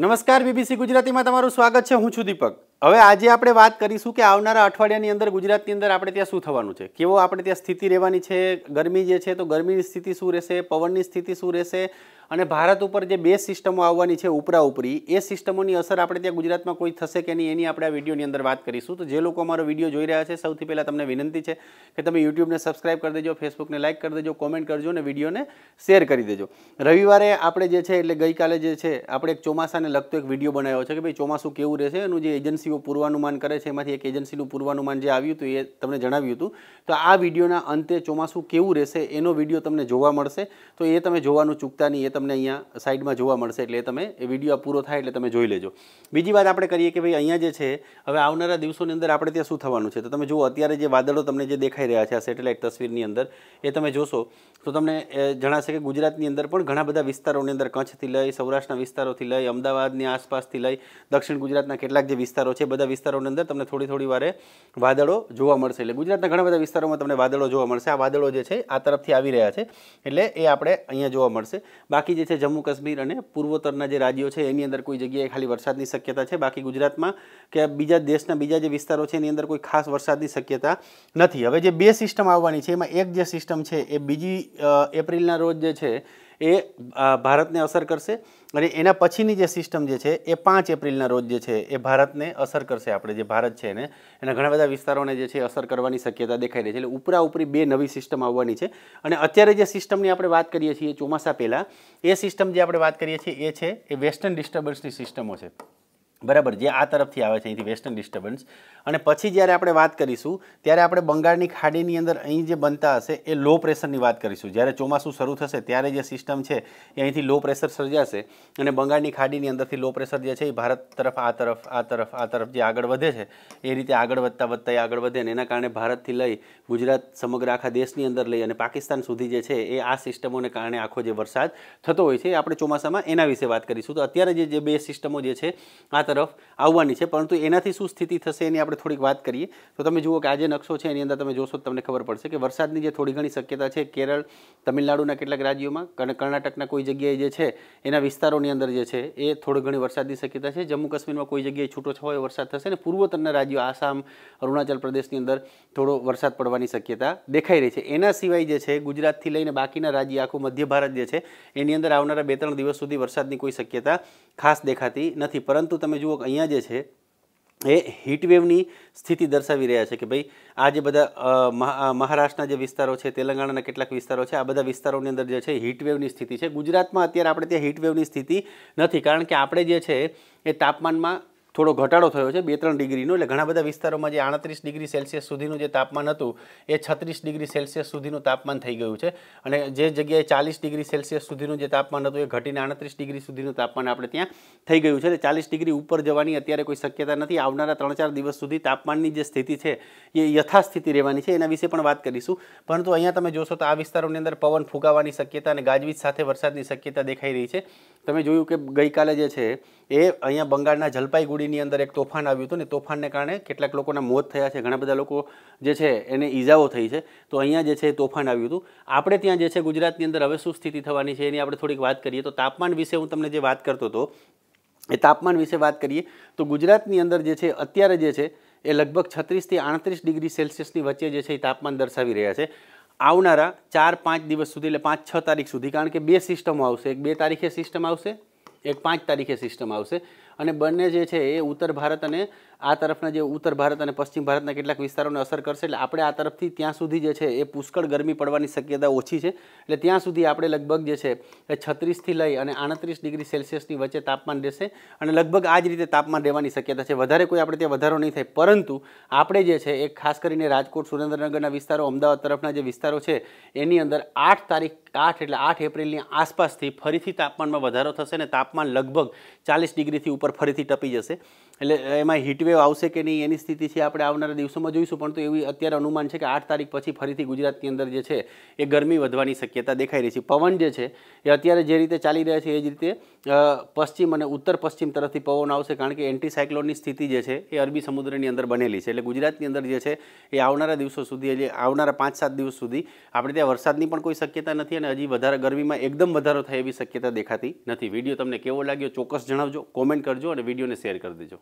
નમસ્કાર બીબીસી ગુજરાતીમાં તમારું સ્વાગત છે હું છું દીપક હવે આજે આપણે વાત કરીશું કે આવનારા અઠવાડિયાની અંદર ગુજરાતની અંદર આપણે ત્યાં શું થવાનું છે કેવો આપણે ત્યાં સ્થિતિ રહેવાની છે ગરમી જે છે તો ગરમીની સ્થિતિ શું રહેશે પવનની સ્થિતિ શું રહેશે અને ભારત ઉપર જે બે સિસ્ટમો આવવાની છે ઉપરા ઉપરી એ સિસ્ટમોની અસર આપણે ત્યાં ગુજરાતમાં કોઈ થશે કે નહીં એની આપણે આ વિડીયોની અંદર વાત કરીશું તો જે લોકો અમારો વિડીયો જોઈ રહ્યા છે સૌથી પહેલાં તમને વિનંતી છે કે તમે યુટ્યુબને સબસ્ક્રાઇબ કરી દેજો ફેસબુકને લાઇક કરી દેજો કોમેન્ટ કરજો અને વિડીયોને શેર કરી દેજો રવિવારે આપણે જે છે એટલે ગઈકાલે જે છે આપણે એક ચોમાસાને લગતો એક વિડીયો બનાવ્યો છે કે ભાઈ ચોમાસું કેવું રહેશે એનું જે એજન્સીઓ પૂર્વાનુમાન કરે છે એમાંથી એક એજન્સીનું પૂર્વાનુમાન જે આવ્યું હતું એ તમને જણાવ્યું હતું તો આ વિડીયોના અંતે ચોમાસું કેવું રહેશે એનો વિડીયો તમને જોવા મળશે તો એ તમે જોવાનું ચૂકતા નહીં એ તમે તમને અહીંયા સાઈડમાં જોવા મળશે એટલે તમે એ વિડીયો પૂરો થાય એટલે તમે જોઈ લેજો બીજી વાત આપણે કરીએ કે ભાઈ અહીંયા જે છે હવે આવનારા દિવસોની અંદર આપણે ત્યાં શું થવાનું છે તો તમે જુઓ અત્યારે જે વાદળો તમને જે દેખાઈ રહ્યા છે આ સેટેલાઇટ તસવીરની અંદર એ તમે જોશો તો તમને જણાશે કે ગુજરાતની અંદર પણ ઘણા બધા વિસ્તારોની અંદર કચ્છથી લઈ સૌરાષ્ટ્રના વિસ્તારોથી લઈ અમદાવાદની આસપાસથી લઈ દક્ષિણ ગુજરાતના કેટલાક જે વિસ્તારો છે બધા વિસ્તારોની અંદર તમને થોડી થોડી વારે વાદળો જોવા મળશે એટલે ગુજરાતના ઘણા બધા વિસ્તારોમાં તમને વાદળો જોવા મળશે આ વાદળો જે છે આ તરફથી આવી રહ્યા છે એટલે એ આપણે અહીંયા જોવા મળશે બાકી બાકી જે છે જમ્મુ કાશ્મીર અને પૂર્વોત્તરના જે રાજ્યો છે એની અંદર કોઈ જગ્યાએ ખાલી વરસાદની શક્યતા છે બાકી ગુજરાતમાં કે બીજા દેશના બીજા જે વિસ્તારો છે એની અંદર કોઈ ખાસ વરસાદની શક્યતા નથી હવે જે બે સિસ્ટમ આવવાની છે એમાં એક જે સિસ્ટમ છે એ બીજી એપ્રિલના રોજ જે છે એ ભારતને અસર કરશે અને એના પછીની જે સિસ્ટમ જે છે એ પાંચ એપ્રિલના રોજ જે છે એ ભારતને અસર કરશે આપણે જે ભારત છે એને એના ઘણા બધા વિસ્તારોને જે છે અસર કરવાની શક્યતા દેખાઈ રહી છે એટલે ઉપરા ઉપરી બે નવી સિસ્ટમ આવવાની છે અને અત્યારે જે સિસ્ટમની આપણે વાત કરીએ છીએ ચોમાસા પહેલાં એ સિસ્ટમ જે આપણે વાત કરીએ છીએ એ છે એ વેસ્ટર્ન ડિસ્ટર્બન્સની સિસ્ટમો છે બરાબર જે આ તરફથી આવે છે અહીંથી વેસ્ટર્ન ડિસ્ટર્બન્સ અને પછી જ્યારે આપણે વાત કરીશું ત્યારે આપણે બંગાળની ખાડીની અંદર અહીં જે બનતા હશે એ લો પ્રેશરની વાત કરીશું જ્યારે ચોમાસું શરૂ થશે ત્યારે જે સિસ્ટમ છે એ અહીંથી લો પ્રેશર સર્જાશે અને બંગાળની ખાડીની અંદરથી લો પ્રેશર જે છે એ ભારત તરફ આ તરફ આ તરફ આ તરફ જે આગળ વધે છે એ રીતે આગળ વધતા વધતા એ આગળ વધે અને એના કારણે ભારતથી લઈ ગુજરાત સમગ્ર આખા દેશની અંદર લઈ અને પાકિસ્તાન સુધી જે છે એ આ સિસ્ટમોને કારણે આખો જે વરસાદ થતો હોય છે આપણે ચોમાસામાં એના વિશે વાત કરીશું તો અત્યારે જે બે સિસ્ટમો જે છે આ તરફ આવવાની છે પરંતુ એનાથી શું સ્થિતિ થશે એની આપણે થોડીક વાત કરીએ તો તમે જુઓ કે આજે નકશો છે એની અંદર તમે જોશો તો તમને ખબર પડશે કે વરસાદની જે થોડી ઘણી શક્યતા છે કેરળ તમિલનાડુના કેટલાક રાજ્યોમાં અને કર્ણાટકના કોઈ જગ્યાએ જે છે એના વિસ્તારોની અંદર જે છે એ થોડી ઘણી વરસાદની શક્યતા છે જમ્મુ કાશ્મીરમાં કોઈ જગ્યાએ છૂટો છવાયો વરસાદ થશે અને પૂર્વોત્તરના રાજ્યો આસામ અરુણાચલ પ્રદેશની અંદર થોડો વરસાદ પડવાની શક્યતા દેખાઈ રહી છે એના સિવાય જે છે ગુજરાતથી લઈને બાકીના રાજ્ય આખું મધ્ય ભારત જે છે એની અંદર આવનારા બે ત્રણ દિવસ સુધી વરસાદની કોઈ શક્યતા ખાસ દેખાતી નથી પરંતુ તમે જુઓ કે અહીંયા જે છે એ હીટવેવની સ્થિતિ દર્શાવી રહ્યા છે કે ભાઈ આ જે બધા મહારાષ્ટ્રના જે વિસ્તારો છે તેલંગાણાના કેટલાક વિસ્તારો છે આ બધા વિસ્તારોની અંદર જે છે હીટવેવની સ્થિતિ છે ગુજરાતમાં અત્યારે આપણે ત્યાં હીટવેવની સ્થિતિ નથી કારણ કે આપણે જે છે એ તાપમાનમાં થોડો ઘટાડો થયો છે બે ત્રણ ડિગ્રીનો એટલે ઘણા બધા વિસ્તારોમાં જે આડત્રીસ ડિગ્રી સેલ્સિયસ સુધીનું જે તાપમાન હતું એ છત્રીસ ડિગ્રી સેલ્સિયસ સુધીનું તાપમાન થઈ ગયું છે અને જે જગ્યાએ ચાલીસ ડિગ્રી સેલ્સિયસ સુધીનું જે તાપમાન હતું એ ઘટીને આડત્રીસ ડિગ્રી સુધીનું તાપમાન આપણે ત્યાં થઈ ગયું છે એટલે ચાલીસ ડિગ્રી ઉપર જવાની અત્યારે કોઈ શક્યતા નથી આવનારા ત્રણ ચાર દિવસ સુધી તાપમાનની જે સ્થિતિ છે એ યથાસ્થિતિ રહેવાની છે એના વિશે પણ વાત કરીશું પરંતુ અહીંયા તમે જોશો તો આ વિસ્તારોની અંદર પવન ફૂંકાવાની શક્યતા અને ગાજવીજ સાથે વરસાદની શક્યતા દેખાઈ રહી છે તમે જોયું કે ગઈકાલે જે છે એ અહીંયા બંગાળના જલપાઈગુડીની અંદર એક તોફાન આવ્યું હતું ને તોફાનને કારણે કેટલાક લોકોના મોત થયા છે ઘણા બધા લોકો જે છે એને ઈજાઓ થઈ છે તો અહીંયા જે છે એ તોફાન આવ્યું હતું આપણે ત્યાં જે છે ગુજરાતની અંદર હવે શું સ્થિતિ થવાની છે એની આપણે થોડીક વાત કરીએ તો તાપમાન વિશે હું તમને જે વાત કરતો હતો એ તાપમાન વિશે વાત કરીએ તો ગુજરાતની અંદર જે છે અત્યારે જે છે એ લગભગ છત્રીસથી આડત્રીસ ડિગ્રી સેલ્સિયસની વચ્ચે જે છે એ તાપમાન દર્શાવી રહ્યા છે આવનારા ચાર પાંચ દિવસ સુધી એટલે પાંચ છ તારીખ સુધી કારણ કે બે સિસ્ટમો આવશે એક બે તારીખે સિસ્ટમ આવશે એક પાંચ તારીખે સિસ્ટમ આવશે અને બંને જે છે એ ઉત્તર ભારત અને આ તરફના જે ઉત્તર ભારત અને પશ્ચિમ ભારતના કેટલાક વિસ્તારોને અસર કરશે એટલે આપણે આ તરફથી ત્યાં સુધી જે છે એ પુષ્કળ ગરમી પડવાની શક્યતા ઓછી છે એટલે ત્યાં સુધી આપણે લગભગ જે છે એ છત્રીસથી લઈ અને આડત્રીસ ડિગ્રી સેલ્સિયસની વચ્ચે તાપમાન રહેશે અને લગભગ આ જ રીતે તાપમાન રહેવાની શક્યતા છે વધારે કોઈ આપણે ત્યાં વધારો નહીં થાય પરંતુ આપણે જે છે એ ખાસ કરીને રાજકોટ સુરેન્દ્રનગરના વિસ્તારો અમદાવાદ તરફના જે વિસ્તારો છે એની અંદર આઠ તારીખ આઠ એટલે આઠ એપ્રિલની આસપાસથી ફરીથી તાપમાનમાં વધારો થશે અને તાપમાન લગભગ ચાલીસ ડિગ્રીથી ઉપર ફરીથી ટપી જશે એટલે એમાં હીટવેવ આવશે કે નહીં એની સ્થિતિ છે આપણે આવનારા દિવસોમાં જોઈશું પણ તો એવી અત્યારે અનુમાન છે કે આઠ તારીખ પછી ફરીથી ગુજરાતની અંદર જે છે એ ગરમી વધવાની શક્યતા દેખાઈ રહી છે પવન જે છે એ અત્યારે જે રીતે ચાલી રહ્યા છે એ જ રીતે પશ્ચિમ અને ઉત્તર પશ્ચિમ તરફથી પવન આવશે કારણ કે એન્ટીસાયક્લોનની સ્થિતિ જે છે એ અરબી સમુદ્રની અંદર બનેલી છે એટલે ગુજરાતની અંદર જે છે એ આવનારા દિવસો સુધી એટલે આવનારા પાંચ સાત દિવસ સુધી આપણે ત્યાં વરસાદની પણ કોઈ શક્યતા નથી અને હજી વધારે ગરમીમાં એકદમ વધારો થાય એવી શક્યતા દેખાતી નથી વિડીયો તમને કેવો લાગ્યો ચોક્કસ જણાવજો કોમેન્ટ કરજો અને વિડીયોને શેર કરી દેજો